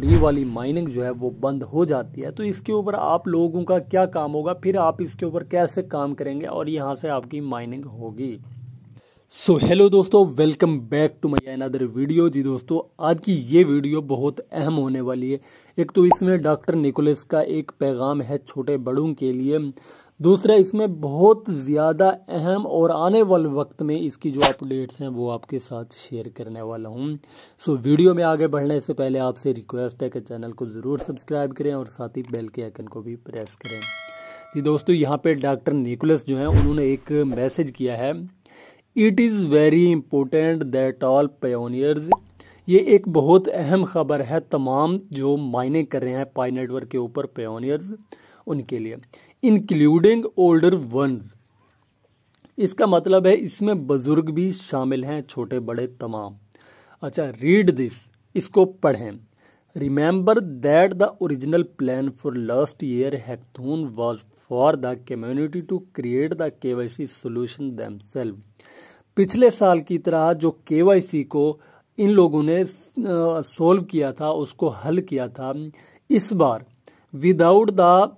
free वाली mining जो है वो बंद हो जाती है तो इसके ऊपर आप लोगों का क्या काम होगा फिर आप इसके ऊपर कैसे काम करेंगे और यहाँ से आपकी माइनिंग होगी सो so, हेलो दोस्तों welcome back to my another video जी दोस्तों आज की ये वीडियो बहुत अहम होने वाली है एक तो इसमें डॉक्टर निकोलस का एक पैगाम है छोटे बड़ों के लिए दूसरा इसमें बहुत ज़्यादा अहम और आने वाले वक्त में इसकी जो अपडेट्स हैं वो आपके साथ शेयर करने वाला हूँ सो वीडियो में आगे बढ़ने से पहले आपसे रिक्वेस्ट है कि चैनल को ज़रूर सब्सक्राइब करें और साथ ही बेल के आइकन को भी प्रेस करें जी दोस्तों यहाँ पे डॉक्टर निकोलस जो हैं उन्होंने एक मैसेज किया है it is very important that all pioneers ये एक बहुत अहम खबर है तमाम जो मायने कर रहे हैं पाई नेटवर्क के ऊपर पेयोनियर्स उनके लिए इंक्लूडिंग ओल्डर वन इसका मतलब है इसमें बुजुर्ग भी शामिल हैं छोटे बड़े तमाम अच्छा रीड दिस इसको पढ़ें remember that the original plan for last year hackathon was for the community to create the K Y C solution them पिछले साल की तरह जो के वाई सी को इन लोगों ने सोल्व किया था उसको हल किया था इस बार without the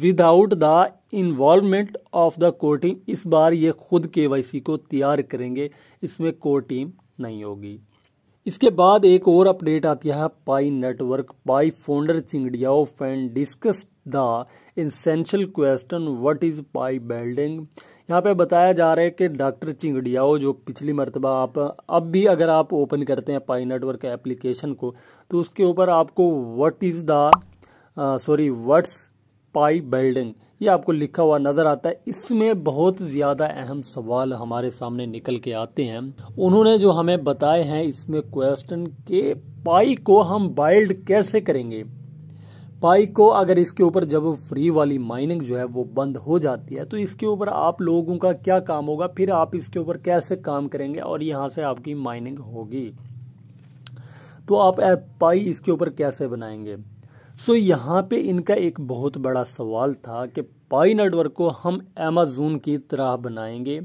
without the involvement of the core team इस बार ये खुद के को तैयार करेंगे इसमें कोर टीम नहीं होगी इसके बाद एक और अपडेट आती है पाई नेटवर्क पाई फोल्डर चिंगडियाओ fan discuss the essential question what is Pi building यहाँ पे बताया जा रहा है कि डॉक्टर चिंगड़ियाओ जो पिछली मरतबा आप अब भी अगर आप ओपन करते हैं पाई नेटवर्क एप्लीकेशन को तो उसके ऊपर आपको what is the sorry what's Pi building ये आपको लिखा हुआ नज़र आता है इसमें बहुत ज़्यादा अहम सवाल हमारे सामने निकल के आते हैं उन्होंने जो हमें बताए हैं इसमें क्वेश्चन के पाई को हम बाइल्ड कैसे करेंगे पाई को अगर इसके ऊपर जब फ्री वाली माइनिंग जो है वो बंद हो जाती है तो इसके ऊपर आप लोगों का क्या काम होगा फिर आप इसके ऊपर कैसे काम करेंगे और यहाँ से आपकी माइनिंग होगी तो आप पाई इसके ऊपर कैसे बनाएंगे सो यहाँ पे इनका एक बहुत बड़ा सवाल था कि पाई नेटवर्क को हम अमेजोन की तरह बनाएंगे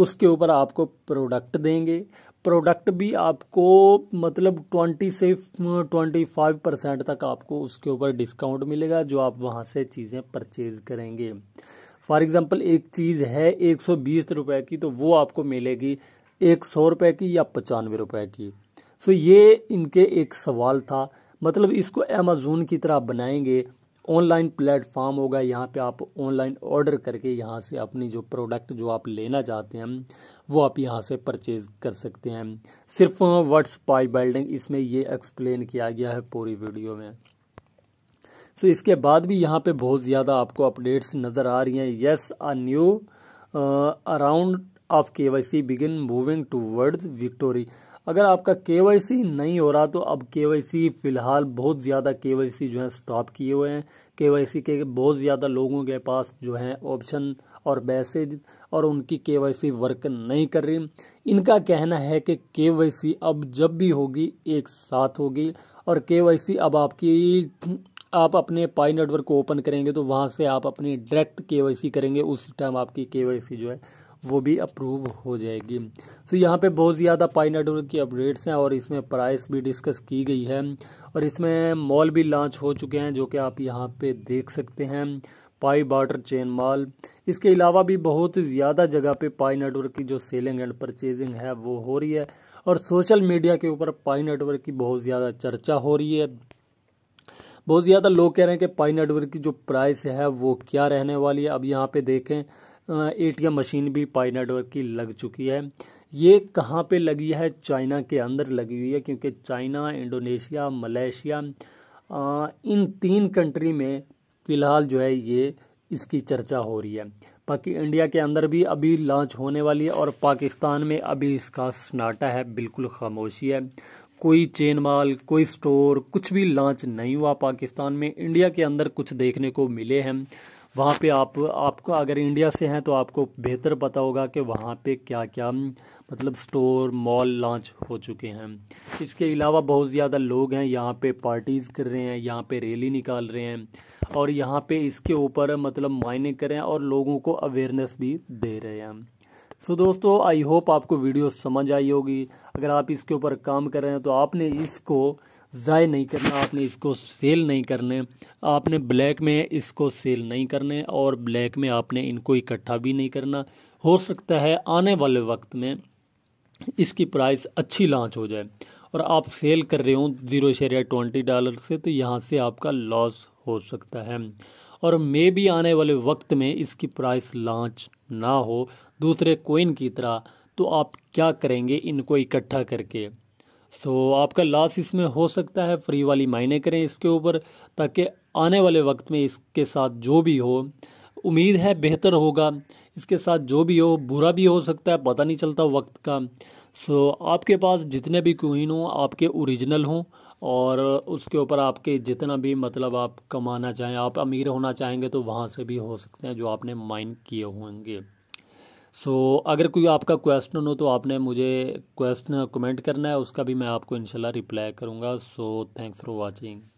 उसके ऊपर आपको प्रोडक्ट देंगे प्रोडक्ट भी आपको मतलब 20 से 25 परसेंट तक आपको उसके ऊपर डिस्काउंट मिलेगा जो आप वहाँ से चीज़ें परचेज करेंगे फॉर एग्ज़ाम्पल एक चीज़ है एक सौ की तो वो आपको मिलेगी एक सौ रुपये की या पचानवे रुपये की सो so, ये इनके एक सवाल था मतलब इसको अमेज़ोन की तरह बनाएंगे ऑनलाइन प्लेटफॉर्म होगा यहाँ पे आप ऑनलाइन ऑर्डर करके यहाँ से अपनी जो प्रोडक्ट जो आप लेना चाहते हैं वो आप यहाँ से परचेज कर सकते हैं सिर्फ वर्ड्स पाई बिल्डिंग इसमें ये एक्सप्लेन किया गया है पूरी वीडियो में तो इसके बाद भी यहाँ पे बहुत ज़्यादा आपको अपडेट्स नज़र आ रही हैं yes a new around of K Y C begin moving to victory अगर आपका के नहीं हो रहा तो अब के फ़िलहाल बहुत ज़्यादा के जो है स्टॉप किए हुए हैं के के बहुत ज़्यादा लोगों के पास जो है ऑप्शन और मैसेज और उनकी के वर्क नहीं कर रही इनका कहना है कि के अब जब भी होगी एक साथ होगी और के अब आपकी आप अपने पाई नेटवर्क को ओपन करेंगे तो वहाँ से आप अपनी डायरेक्ट के करेंगे उस टाइम आपकी के जो है वो भी अप्रूव हो जाएगी सो so, यहाँ पे बहुत ज़्यादा पाई नेटवर्क की अपडेट्स हैं और इसमें प्राइस भी डिस्कस की गई है और इसमें मॉल भी लॉन्च हो चुके हैं जो कि आप यहाँ पे देख सकते हैं पाई बाटर चेन मॉल इसके अलावा भी बहुत ज़्यादा जगह पे पाई नेटवर्क की जो सेलिंग एंड परचेजिंग है वो हो रही है और सोशल मीडिया के ऊपर पाई नेटवर्क की बहुत ज़्यादा चर्चा हो रही है बहुत ज़्यादा लोग कह रहे हैं कि पाई नेटवर्क की जो प्राइस है वो क्या रहने वाली है अब यहाँ पे देखें एटीएम मशीन भी पाई नेटवर्क की लग चुकी है ये कहाँ पे लगी है चाइना के अंदर लगी हुई है क्योंकि चाइना इंडोनेशिया मलेशिया इन तीन कंट्री में फ़िलहाल जो है ये इसकी चर्चा हो रही है बाकी इंडिया के अंदर भी अभी लॉन्च होने वाली है और पाकिस्तान में अभी इसका सन्नाटा है बिल्कुल खामोशी है कोई चेन माल कोई स्टोर कुछ भी लॉन्च नहीं हुआ पाकिस्तान में इंडिया के अंदर कुछ देखने को मिले हैं वहाँ पे आप आपको अगर इंडिया से हैं तो आपको बेहतर पता होगा कि वहाँ पे क्या क्या मतलब स्टोर मॉल लॉन्च हो चुके हैं इसके अलावा बहुत ज़्यादा लोग हैं यहाँ पे पार्टीज़ कर रहे हैं यहाँ पे रैली निकाल रहे हैं और यहाँ पे इसके ऊपर मतलब मायने कर रहे हैं और लोगों को अवेयरनेस भी दे रहे हैं सो so, दोस्तों आई होप आपको वीडियो समझ आई होगी अगर आप इसके ऊपर काम कर रहे हैं तो आपने इसको ज़ाय नहीं करना आपने इसको सेल नहीं करने आपने ब्लैक में इसको सेल नहीं करने और ब्लैक में आपने इनको इकट्ठा भी नहीं करना हो सकता है आने वाले वक्त में इसकी प्राइस अच्छी लॉन्च हो जाए और आप सेल कर रहे हो ज़ीरो शेयर या ट्वेंटी डॉलर से तो यहाँ से आपका लॉस हो सकता है और मे भी आने वाले वक्त में इसकी प्राइस लॉन्च ना हो दूसरे कोइन की तरह तो आप क्या करेंगे इनको इकट्ठा करके सो तो so, आपका लॉस इसमें हो सकता है फ्री वाली मायने करें इसके ऊपर ताकि आने वाले वक्त में इसके साथ जो भी हो उम्मीद है बेहतर होगा इसके साथ जो भी हो बुरा भी हो सकता है पता नहीं चलता वक्त का सो so, आपके पास जितने भी क्वीन हों आपके ओरिजिनल हों और उसके ऊपर आपके जितना भी मतलब आप कमाना चाहें आप अमीर होना चाहेंगे तो वहाँ से भी हो सकते हैं जो आपने माइन किए होंगे सो so, अगर कोई आपका क्वेश्चन हो तो आपने मुझे क्वेश्चन कमेंट करना है उसका भी मैं आपको इंशाल्लाह रिप्लाई करूँगा सो थैंक्स फॉर वाचिंग